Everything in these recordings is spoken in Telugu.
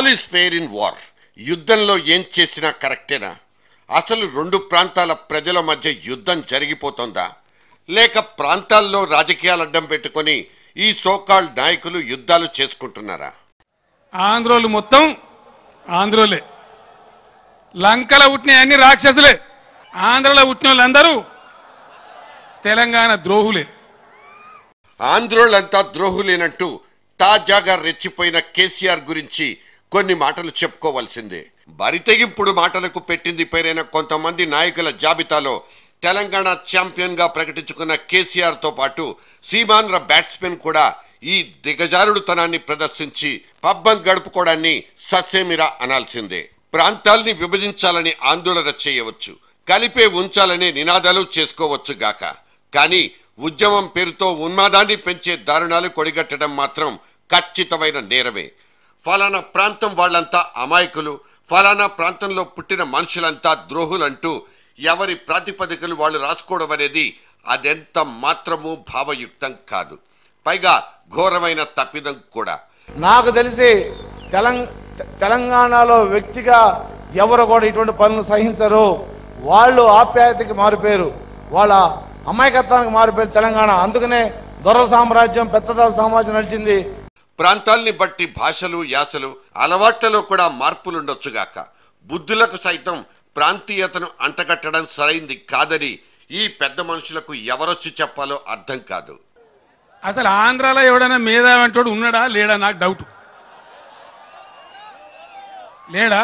all is fair in war యుద్ధంలో ఏం చేసినా కరెక్టేనా అసలు రెండు ప్రాంతాల ప్రజల మధ్య యుద్ధం జరిగిపోతుందా లేక ప్రాంతాల్లో రాజకీయాలు అడ్డం పెట్టుకొని ఈ సోకాల్ నాయకులు యుద్ధాలు చేసుకుంటున్నారా ఆంధ్రోలు మొత్తం ఆంధ్రోలే లంకల అన్ని రాక్షసులే ఆంధ్రలో పుట్టిన వాళ్ళందరూ తెలంగాణ ద్రోహులే ఆంధ్రోళ్ళంతా ద్రోహులేనంటూ తాజాగా రెచ్చిపోయిన కేసీఆర్ గురించి కొన్ని మాటలు చెప్పుకోవాల్సిందే బరితెగింపుడు మాటలకు పెట్టింది పేరైన కొంతమంది నాయకుల జాబితాలో తెలంగాణ ఛాంపియన్గా ప్రకటించుకున్న కేసీఆర్తో పాటు సీమాంధ్ర బ్యాట్స్మెన్ కూడా ఈ దిగజారుడుతనాన్ని ప్రదర్శించి పబ్బం గడుపుకోవడాన్ని ససేమిరా అనాల్సిందే ప్రాంతాల్ని విభజించాలని ఆందోళన చేయవచ్చు కలిపే ఉంచాలనే నినాదాలు చేసుకోవచ్చు గాక కానీ ఉద్యమం పేరుతో ఉన్మాదాన్ని పెంచే దారుణాలు కొడిగట్టడం మాత్రం ఖచ్చితమైన నేరమే ఫలానా ప్రాంతం వాళ్ళంతా అమాయకులు ఫలానా ప్రాంతంలో పుట్టిన మనుషులంతా ద్రోహులంటూ ఎవరి ప్రాతిపదికలు వాళ్ళు రాసుకోవడం అనేది అదెంత మాత్రమూ భావయుక్తం కాదు పైగా ఘోరమైన తప్పిదం కూడా నాకు తెలిసి తెలంగాణలో వ్యక్తిగా ఎవరు కూడా ఇటువంటి పనులు సహించరు వాళ్ళు ఆప్యాయతకి మారిపోయారు వాళ్ళ అమాయకత్వానికి మారిపోయారు తెలంగాణ అందుకనే దొరల సామ్రాజ్యం పెద్దదల సామ్రాజ్యం నడిచింది ప్రాంతాల్ని బట్టి భాషలు యాసలు అలవాట్లలో కూడా మార్పులుండొచ్చుగాక బుద్ధులకు సైతం ప్రాంతీయతను అంటగట్టడం సరైంది కాదని ఈ పెద్ద మనుషులకు ఎవరొచ్చి చెప్పాలో అర్థం కాదు అసలు ఆంధ్రాలో ఎవడైనా మేధావంటోడు ఉన్నాడా లేడా నాకు డౌట్ లేడా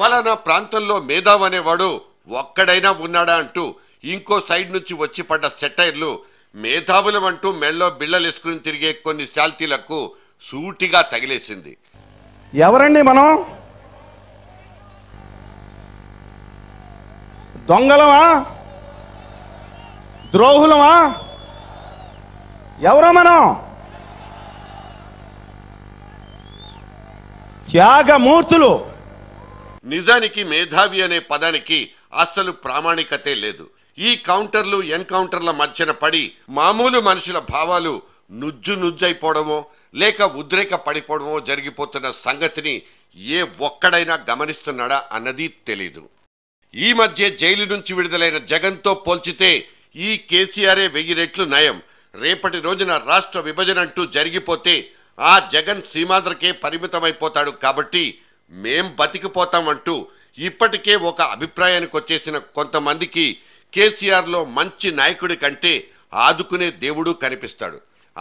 ఫలానా ప్రాంతంలో మేధావ్ అనేవాడు ఒక్కడైనా ఉన్నాడా అంటూ ఇంకో సైడ్ నుంచి వచ్చి పడ్డ సెటైర్లు మేధావులమంటూ మెళ్ళో బిళ్ళలేసుకుని తిరిగే కొన్ని శాల్తీలకు సూటిగా తగిలేసింది ఎవరండి మనం దొంగలమా ద్రోహులమా ఎవరా మనం త్యాగమూర్తులు నిజానికి మేధావి అనే పదానికి అస్సలు ప్రామాణికతే లేదు ఈ కౌంటర్లు ఎన్కౌంటర్ల మధ్యన పడి మామూలు మనుషుల భావాలు నుజ్జు నుజ్జైపోవడమో లేక ఉద్రేక పడిపోవడమో జరిగిపోతున్న సంగతిని ఏ ఒక్కడైనా గమనిస్తున్నాడా అన్నది తెలీదు ఈ మధ్య జైలు నుంచి విడుదలైన జగన్తో పోల్చితే ఈ కేసీఆరే వెయ్యి రెట్లు నయం రేపటి రోజున రాష్ట్ర విభజన అంటూ జరిగిపోతే ఆ జగన్ సీమాంధ్రకే పరిమితమైపోతాడు కాబట్టి మేం బతికిపోతామంటూ ఇప్పటికే ఒక అభిప్రాయానికి వచ్చేసిన కొంతమందికి కేసీఆర్లో మంచి నాయకుడి కంటే ఆదుకునే దేవుడు కనిపిస్తాడు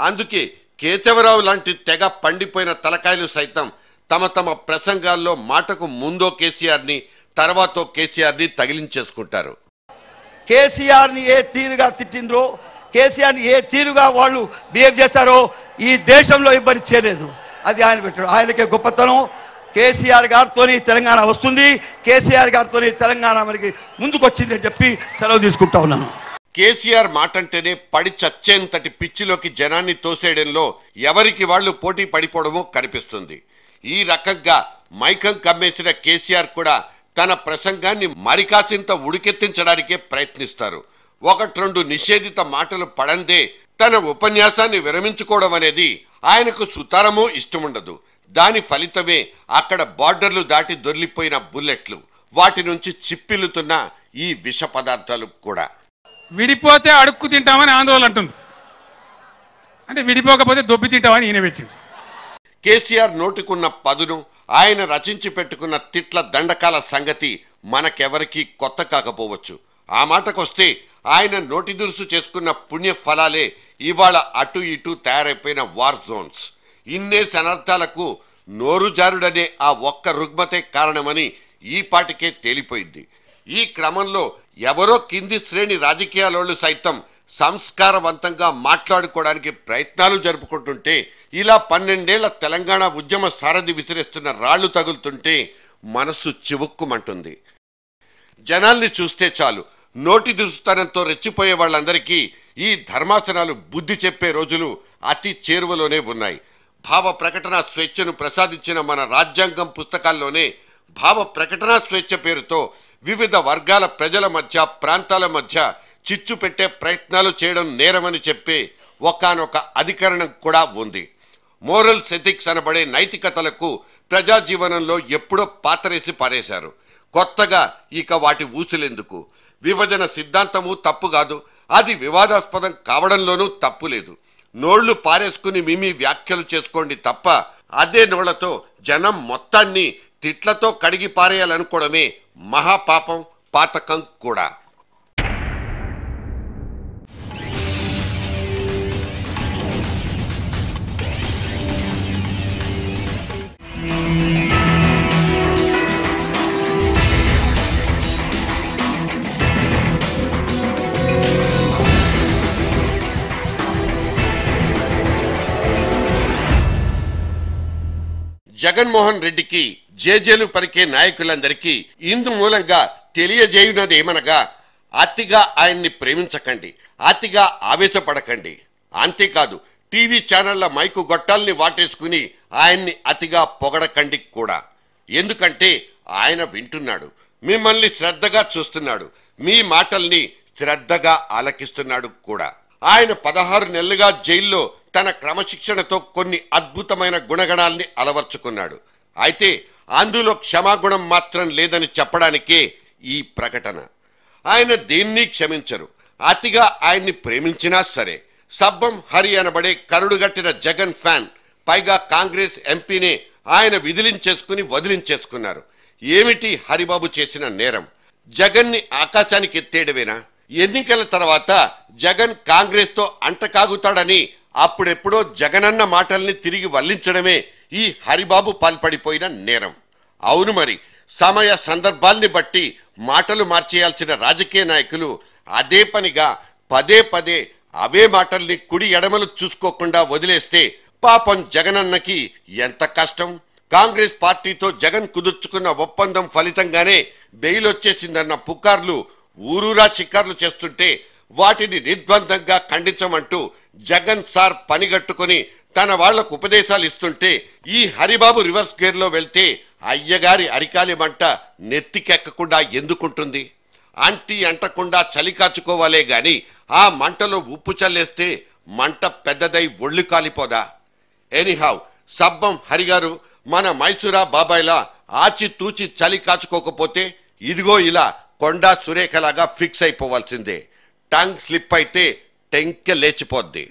అందుకే కేశవరావు లాంటి తెగ పండిపోయిన తలకాయలు సైతం తమ తమ ప్రసంగాల్లో మాటకు ముందో కేసీఆర్ని తర్వాతో కేసీఆర్ని తగిలించేసుకుంటారు కేసీఆర్ని ఏ తీరుగా తిట్టినరో కేసీఆర్ని ఏ తీరుగా వాళ్ళు బిహేవ్ చేశారో ఈ దేశంలో ఇవ్వని చేయలేదు అది ఆయన పెట్టాడు ఆయనకే గొప్పతనం కేసీఆర్ గారితో తెలంగాణ వస్తుంది కేసీఆర్ గారితో తెలంగాణ మనకి వచ్చింది అని చెప్పి సెలవు తీసుకుంటా ఉన్నాను కేసీఆర్ మాటంటేనే పడి చచ్చేంతటి పిచ్చిలోకి జనాన్ని తోసేయడంలో ఎవరికి వాళ్ళు పోటీ పడిపోవడమో కనిపిస్తుంది ఈ రకంగా మైకం కమ్మేసిన కేసీఆర్ కూడా తన ప్రసంగాన్ని మరికాసింత ఉడికెత్తించడానికే ప్రయత్నిస్తారు ఒకటి రెండు నిషేధిత మాటలు పడందే తన ఉపన్యాసాన్ని విరమించుకోవడం అనేది ఆయనకు సుతారమో ఇష్టముండదు దాని ఫలితమే అక్కడ బార్డర్లు దాటి దొరికిపోయిన బుల్లెట్లు వాటి నుంచి చిప్పిల్లుతున్న ఈ విష పదార్థాలు కూడా విడిపోతే అడుక్కు తింటామని ఆందోళన అంటుంది అంటే విడిపోకపోతే దొబ్బి తింటామని ఈయన పెట్టింది కేసీఆర్ నోటుకున్న పదును ఆయన రచించి పెట్టుకున్న తిట్ల దండకాల సంగతి మనకెవరికీ కొత్త కాకపోవచ్చు ఆ మాటకొస్తే ఆయన నోటి దురుసు చేసుకున్న పుణ్య ఫలాలే ఇవాళ అటు ఇటు తయారైపోయిన వార్ జోన్స్ ఇన్నేసి అనర్థాలకు నోరుజారుడనే ఆ ఒక్క రుగ్మతే కారణమని ఈ పాటికే తేలిపోయింది ఈ క్రమంలో ఎవరో కింది శ్రేణి రాజకీయాలోళ్ళు సైతం సంస్కారవంతంగా మాట్లాడుకోవడానికి ప్రయత్నాలు జరుపుకుంటుంటే ఇలా పన్నెండేళ్ల తెలంగాణ ఉద్యమ సారథి విసిరేస్తున్న రాళ్లు తగులుతుంటే మనస్సు చివుక్కుమంటుంది జనాల్ని చూస్తే చాలు నోటి దుస్తుతనంతో రెచ్చిపోయే వాళ్ళందరికీ ఈ ధర్మాసనాలు బుద్ధి చెప్పే రోజులు అతి చేరువలోనే ఉన్నాయి భావ ప్రకటన స్వేచ్ఛను ప్రసాదించిన మన రాజ్యాంగం పుస్తకాల్లోనే భావ ప్రకటన స్వేచ్ఛ పేరుతో వివిధ వర్గాల ప్రజల మధ్య ప్రాంతాల మధ్య చిచ్చు పెట్టే ప్రయత్నాలు చేయడం నేరమని చెప్పే ఒకనొక అధికరణం కూడా ఉంది మోరల్ సెథిక్స్ అనబడే నైతికతలకు ప్రజా జీవనంలో ఎప్పుడో పాతరేసి పారేశారు కొత్తగా ఇక వాటి ఊసులెందుకు విభజన సిద్ధాంతము తప్పు కాదు అది వివాదాస్పదం కావడంలోనూ తప్పు లేదు నోళ్లు పారేసుకుని మిమి వ్యాఖ్యలు చేసుకోండి తప్ప అదే నోళ్లతో జనం మొత్తాన్ని తిట్లతో కడిగి పారేయాలనుకోవడమే మహాపాపం పాతకం కూడా జగన్మోహన్ రెడ్డికి జేజేలు పరికే నాయకులందరికీ ఇందు మూలంగా తెలియజేయునది ఏమనగా అతిగా ఆయన్ని ప్రేమించకండి అతిగా ఆవేశపడకండి అంతేకాదు టీవీ ఛానళ్ల మైకు గొట్టాల్ని వాటేసుకుని ఆయన్ని అతిగా పొగడకండి కూడా ఎందుకంటే ఆయన వింటున్నాడు మిమ్మల్ని శ్రద్ధగా చూస్తున్నాడు మీ మాటల్ని శ్రద్ధగా ఆలకిస్తున్నాడు కూడా ఆయన పదహారు నెలలుగా జైల్లో తన క్రమశిక్షణతో కొన్ని అద్భుతమైన గుణగణాల్ని అలవర్చుకున్నాడు అయితే అందులో క్షమాగుణం మాత్రం లేదని చెప్పడానికే ఈ ప్రకటన ఆయన దేన్ని క్షమించరు అతిగా ఆయన్ని ప్రేమించినా సరే సబ్బం హరి అనబడే కరుడుగట్టిన జగన్ ఫ్యాన్ పైగా కాంగ్రెస్ ఎంపీనే ఆయన విధులించేసుకుని వదిలించేసుకున్నారు ఏమిటి హరిబాబు చేసిన నేరం జగన్ని ఆకాశానికి ఎత్తేయడమేనా ఎన్నికల తర్వాత జగన్ కాంగ్రెస్తో అంటకాగుతాడని అప్పుడెప్పుడో జగనన్న మాటల్ని తిరిగి వల్లించడమే ఈ హరిబాబు పాల్పడిపోయిన నేరం అవును మరి సమయ సందర్భాల్ని బట్టి మాటలు మార్చేయాల్సిన రాజకీయ నాయకులు అదే పనిగా పదే పదే అవే మాటల్ని కుడి ఎడమలు చూసుకోకుండా వదిలేస్తే పాపం జగనన్నకి ఎంత కష్టం కాంగ్రెస్ పార్టీతో జగన్ కుదుర్చుకున్న ఒప్పందం ఫలితంగానే బెయిల్ వచ్చేసిందన్న పుకార్లు ఊరూరా చిక్కార్లు చేస్తుంటే వాటిని నిర్ద్వందంగా ఖండించమంటూ జగన్ సార్ పనిగట్టుకుని తన వాళ్లకు ఉపదేశాలు ఇస్తుంటే ఈ హరిబాబు రివర్స్ గేర్లో వెళ్తే అయ్యగారి అరికాలి మంట నెత్తికెక్కకుండా ఎందుకుంటుంది ఆంటీ అంటకుండా చలి కాచుకోవాలే గాని ఆ మంటలో ఉప్పు చల్లేస్తే మంట పెద్దదై ఒళ్ళు కాలిపోదా ఎనీహావ్ సబ్బం హరిగారు మన మైసూరా బాబాయ్లా ఆచితూచి చలి కాచుకోకపోతే ఇదిగో ఇలా కొండా సురేఖలాగా ఫిక్స్ అయిపోవాల్సిందే టంగ్ స్లిప్ అయితే టెంక లేచిపోద్ది